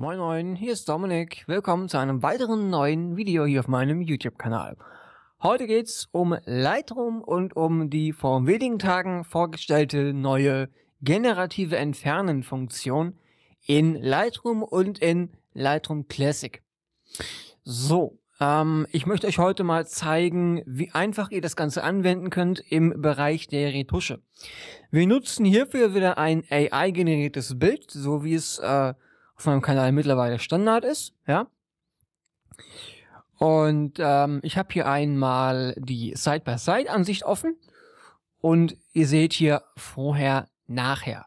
Moin Moin, hier ist Dominik. Willkommen zu einem weiteren neuen Video hier auf meinem YouTube-Kanal. Heute geht's um Lightroom und um die vor wenigen Tagen vorgestellte neue generative Entfernen-Funktion in Lightroom und in Lightroom Classic. So, ähm, ich möchte euch heute mal zeigen, wie einfach ihr das Ganze anwenden könnt im Bereich der Retusche. Wir nutzen hierfür wieder ein AI-generiertes Bild, so wie es... Äh, auf meinem Kanal mittlerweile Standard ist, ja. Und ähm, ich habe hier einmal die Side-by-Side-Ansicht offen und ihr seht hier vorher, nachher.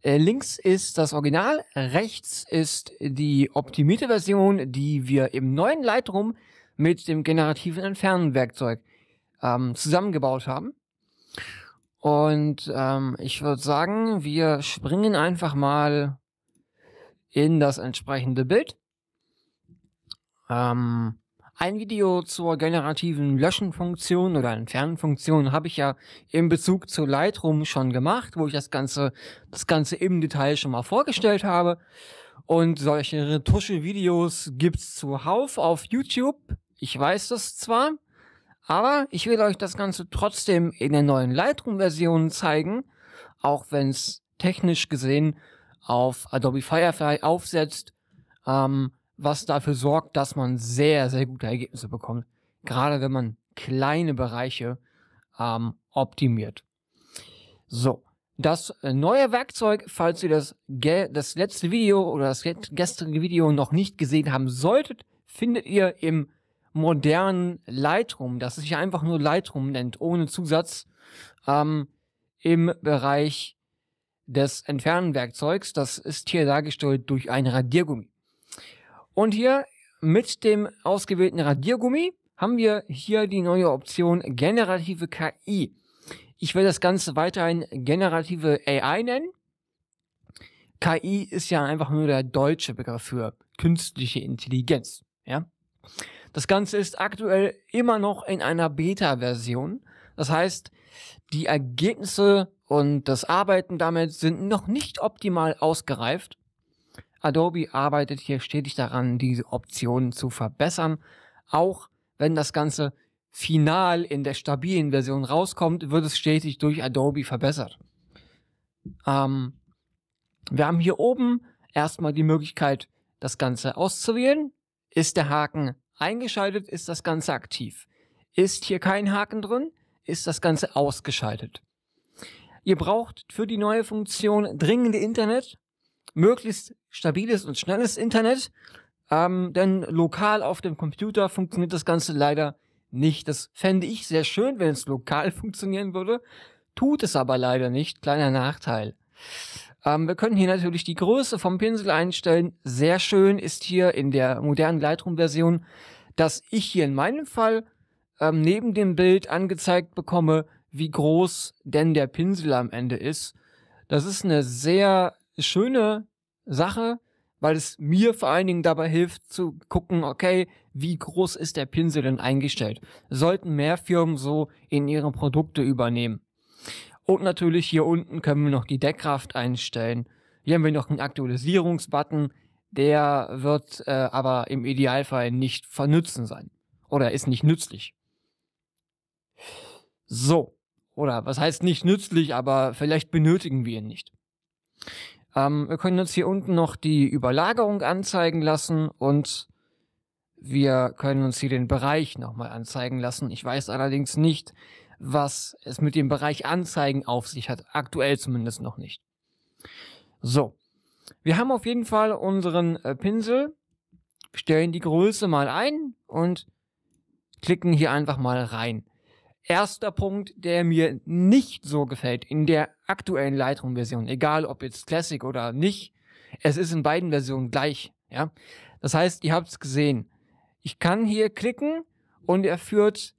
Äh, links ist das Original, rechts ist die optimierte Version, die wir im neuen Lightroom mit dem generativen Entfernen-Werkzeug ähm, zusammengebaut haben. Und ähm, ich würde sagen, wir springen einfach mal in das entsprechende Bild. Ähm, ein Video zur generativen Löschenfunktion oder Entfernenfunktion habe ich ja in Bezug zu Lightroom schon gemacht, wo ich das Ganze, das Ganze im Detail schon mal vorgestellt habe. Und solche Retusche-Videos gibt's zuhauf auf YouTube. Ich weiß das zwar, aber ich will euch das Ganze trotzdem in der neuen Lightroom-Version zeigen, auch wenn es technisch gesehen auf Adobe Firefly aufsetzt, ähm, was dafür sorgt, dass man sehr, sehr gute Ergebnisse bekommt. Gerade wenn man kleine Bereiche ähm, optimiert. So, das äh, neue Werkzeug, falls ihr das, das letzte Video oder das gestrige Video noch nicht gesehen haben solltet, findet ihr im modernen Lightroom, das sich einfach nur Lightroom nennt, ohne Zusatz, ähm, im Bereich des Entfernenwerkzeugs. Das ist hier dargestellt durch ein Radiergummi. Und hier mit dem ausgewählten Radiergummi haben wir hier die neue Option generative KI. Ich werde das Ganze weiterhin generative AI nennen. KI ist ja einfach nur der deutsche Begriff für künstliche Intelligenz. Ja? Das Ganze ist aktuell immer noch in einer Beta-Version. Das heißt, die Ergebnisse und das Arbeiten damit sind noch nicht optimal ausgereift. Adobe arbeitet hier stetig daran, diese Optionen zu verbessern. Auch wenn das Ganze final in der stabilen Version rauskommt, wird es stetig durch Adobe verbessert. Ähm, wir haben hier oben erstmal die Möglichkeit, das Ganze auszuwählen. Ist der Haken eingeschaltet, ist das Ganze aktiv. Ist hier kein Haken drin, ist das Ganze ausgeschaltet. Ihr braucht für die neue Funktion dringende Internet, möglichst stabiles und schnelles Internet, ähm, denn lokal auf dem Computer funktioniert das Ganze leider nicht. Das fände ich sehr schön, wenn es lokal funktionieren würde, tut es aber leider nicht. Kleiner Nachteil. Ähm, wir können hier natürlich die Größe vom Pinsel einstellen. Sehr schön ist hier in der modernen Lightroom-Version, dass ich hier in meinem Fall ähm, neben dem Bild angezeigt bekomme, wie groß denn der Pinsel am Ende ist. Das ist eine sehr schöne Sache, weil es mir vor allen Dingen dabei hilft zu gucken, okay, wie groß ist der Pinsel denn eingestellt? Sollten mehr Firmen so in ihre Produkte übernehmen. Und natürlich hier unten können wir noch die Deckkraft einstellen. Hier haben wir noch einen Aktualisierungsbutton, der wird äh, aber im Idealfall nicht vernützen sein oder ist nicht nützlich. So. Oder was heißt nicht nützlich, aber vielleicht benötigen wir ihn nicht. Ähm, wir können uns hier unten noch die Überlagerung anzeigen lassen und wir können uns hier den Bereich nochmal anzeigen lassen. Ich weiß allerdings nicht, was es mit dem Bereich Anzeigen auf sich hat. Aktuell zumindest noch nicht. So. Wir haben auf jeden Fall unseren äh, Pinsel, stellen die Größe mal ein und klicken hier einfach mal rein. Erster Punkt, der mir nicht so gefällt in der aktuellen Lightroom-Version, egal ob jetzt Classic oder nicht, es ist in beiden Versionen gleich. Ja? Das heißt, ihr habt es gesehen. Ich kann hier klicken und er führt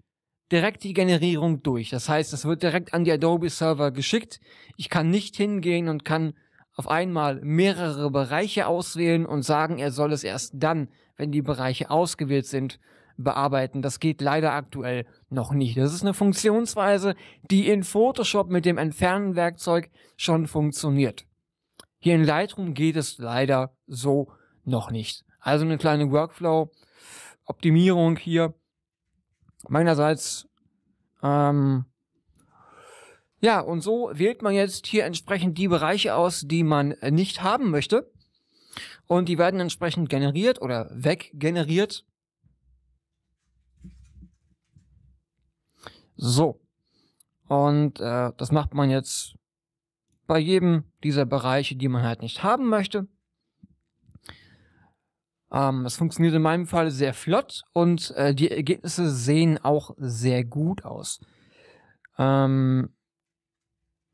direkt die Generierung durch. Das heißt, es wird direkt an die Adobe-Server geschickt. Ich kann nicht hingehen und kann auf einmal mehrere Bereiche auswählen und sagen, er soll es erst dann, wenn die Bereiche ausgewählt sind, bearbeiten. Das geht leider aktuell noch nicht. Das ist eine Funktionsweise, die in Photoshop mit dem Entfernen-Werkzeug schon funktioniert. Hier in Lightroom geht es leider so noch nicht. Also eine kleine Workflow-Optimierung hier meinerseits. Ähm, ja, und so wählt man jetzt hier entsprechend die Bereiche aus, die man nicht haben möchte. Und die werden entsprechend generiert oder weggeneriert. So. Und äh, das macht man jetzt bei jedem dieser Bereiche, die man halt nicht haben möchte. Ähm, es funktioniert in meinem Fall sehr flott und äh, die Ergebnisse sehen auch sehr gut aus. Ähm,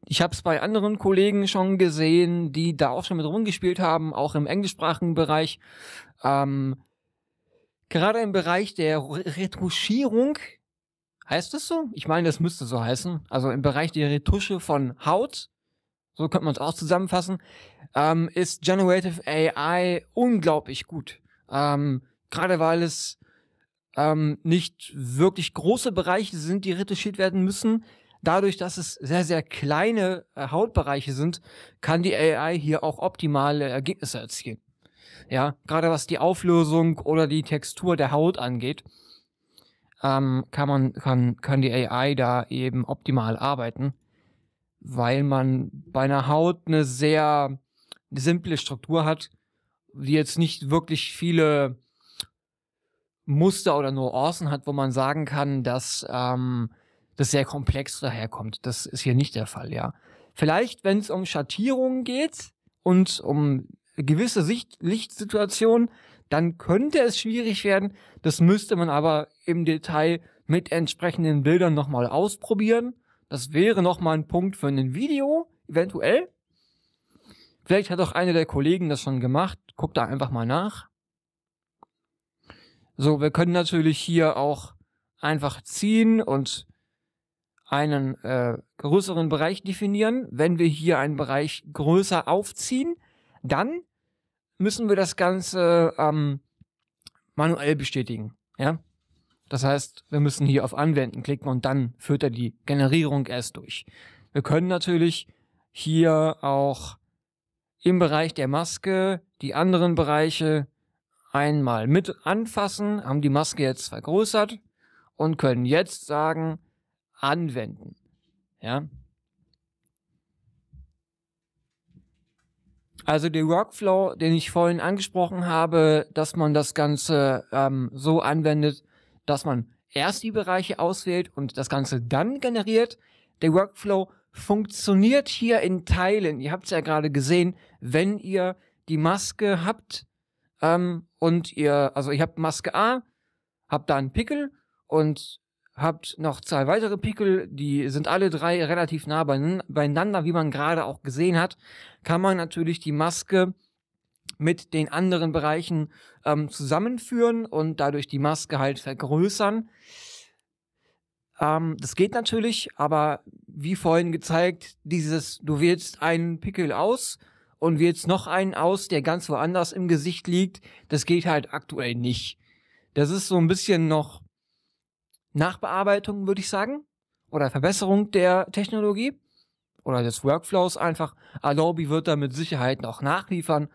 ich habe es bei anderen Kollegen schon gesehen, die da auch schon mit rumgespielt haben, auch im englischsprachigen Bereich. Ähm, gerade im Bereich der Retuschierung Heißt das so? Ich meine, das müsste so heißen. Also im Bereich der Retusche von Haut, so könnte man es auch zusammenfassen, ähm, ist Generative AI unglaublich gut. Ähm, Gerade weil es ähm, nicht wirklich große Bereiche sind, die retuschiert werden müssen. Dadurch, dass es sehr, sehr kleine äh, Hautbereiche sind, kann die AI hier auch optimale Ergebnisse erzielen. Ja, gerade was die Auflösung oder die Textur der Haut angeht ähm, kann man, kann, kann die AI da eben optimal arbeiten, weil man bei einer Haut eine sehr simple Struktur hat, die jetzt nicht wirklich viele Muster oder Nuancen hat, wo man sagen kann, dass ähm, das sehr komplex daherkommt. Das ist hier nicht der Fall, ja. Vielleicht, wenn es um Schattierungen geht und um gewisse Sicht Lichtsituationen, dann könnte es schwierig werden. Das müsste man aber im Detail mit entsprechenden Bildern nochmal ausprobieren. Das wäre nochmal ein Punkt für ein Video, eventuell. Vielleicht hat auch einer der Kollegen das schon gemacht. Guckt da einfach mal nach. So, wir können natürlich hier auch einfach ziehen und einen äh, größeren Bereich definieren. Wenn wir hier einen Bereich größer aufziehen, dann müssen wir das Ganze ähm, manuell bestätigen. Ja? Das heißt, wir müssen hier auf Anwenden klicken und dann führt er die Generierung erst durch. Wir können natürlich hier auch im Bereich der Maske die anderen Bereiche einmal mit anfassen, haben die Maske jetzt vergrößert und können jetzt sagen, anwenden. Ja, Also der Workflow, den ich vorhin angesprochen habe, dass man das Ganze ähm, so anwendet, dass man erst die Bereiche auswählt und das Ganze dann generiert. Der Workflow funktioniert hier in Teilen. Ihr habt es ja gerade gesehen, wenn ihr die Maske habt ähm, und ihr, also ihr habt Maske A, habt da einen Pickel und habt noch zwei weitere Pickel, die sind alle drei relativ nah beieinander, wie man gerade auch gesehen hat, kann man natürlich die Maske mit den anderen Bereichen ähm, zusammenführen und dadurch die Maske halt vergrößern. Ähm, das geht natürlich, aber wie vorhin gezeigt, dieses, du wählst einen Pickel aus und wählst noch einen aus, der ganz woanders im Gesicht liegt, das geht halt aktuell nicht. Das ist so ein bisschen noch Nachbearbeitung, würde ich sagen, oder Verbesserung der Technologie oder des Workflows einfach. Adobe wird da mit Sicherheit noch nachliefern.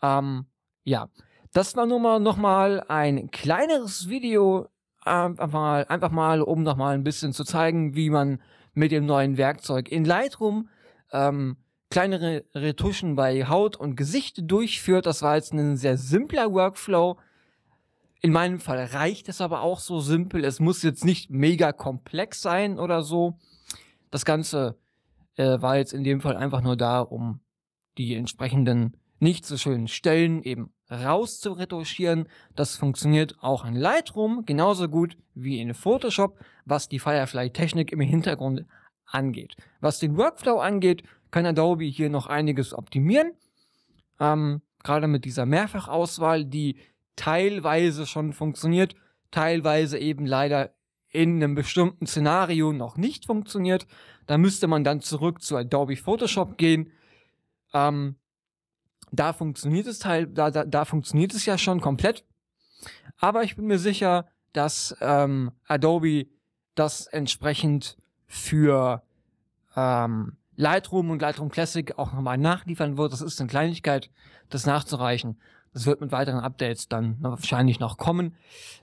Ähm, ja, das war nun mal nochmal ein kleineres Video, ähm, einfach mal, einfach mal um nochmal ein bisschen zu zeigen, wie man mit dem neuen Werkzeug in Lightroom ähm, kleinere Retuschen bei Haut und Gesicht durchführt. Das war jetzt ein sehr simpler Workflow. In meinem Fall reicht es aber auch so simpel. Es muss jetzt nicht mega komplex sein oder so. Das Ganze äh, war jetzt in dem Fall einfach nur da, um die entsprechenden nicht so schönen Stellen eben rauszuretuschieren. Das funktioniert auch in Lightroom genauso gut wie in Photoshop, was die Firefly-Technik im Hintergrund angeht. Was den Workflow angeht, kann Adobe hier noch einiges optimieren. Ähm, gerade mit dieser Mehrfachauswahl, die teilweise schon funktioniert, teilweise eben leider in einem bestimmten Szenario noch nicht funktioniert. Da müsste man dann zurück zu Adobe Photoshop gehen. Ähm, da funktioniert es teil, da, da, da funktioniert es ja schon komplett. Aber ich bin mir sicher, dass ähm, Adobe das entsprechend für ähm, Lightroom und Lightroom Classic auch nochmal nachliefern wird. Das ist eine Kleinigkeit, das nachzureichen. Das wird mit weiteren Updates dann ne, wahrscheinlich noch kommen.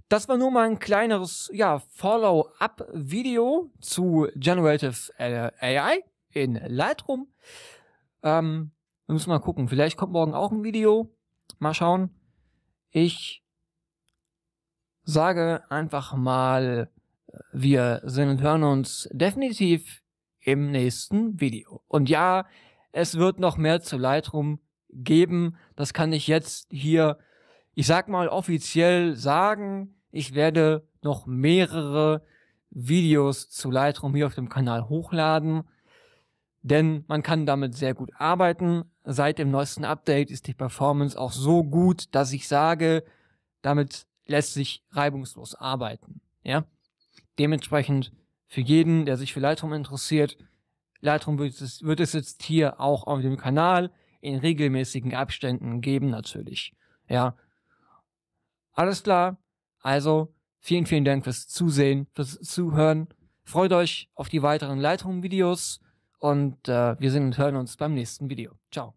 Das war nur mal ein kleineres ja, Follow-up-Video zu Generative äh, AI in Lightroom. Ähm, wir müssen mal gucken. Vielleicht kommt morgen auch ein Video. Mal schauen. Ich sage einfach mal, äh, wir sehen und hören uns definitiv im nächsten Video. Und ja, es wird noch mehr zu Lightroom geben. Das kann ich jetzt hier, ich sag mal, offiziell sagen. Ich werde noch mehrere Videos zu Lightroom hier auf dem Kanal hochladen, denn man kann damit sehr gut arbeiten. Seit dem neuesten Update ist die Performance auch so gut, dass ich sage, damit lässt sich reibungslos arbeiten. Ja? Dementsprechend für jeden, der sich für Lightroom interessiert, Lightroom wird es, wird es jetzt hier auch auf dem Kanal in regelmäßigen Abständen geben natürlich. Ja. Alles klar. Also, vielen, vielen Dank fürs Zusehen, fürs Zuhören. Freut euch auf die weiteren Leitungen-Videos und äh, wir sehen und hören uns beim nächsten Video. Ciao.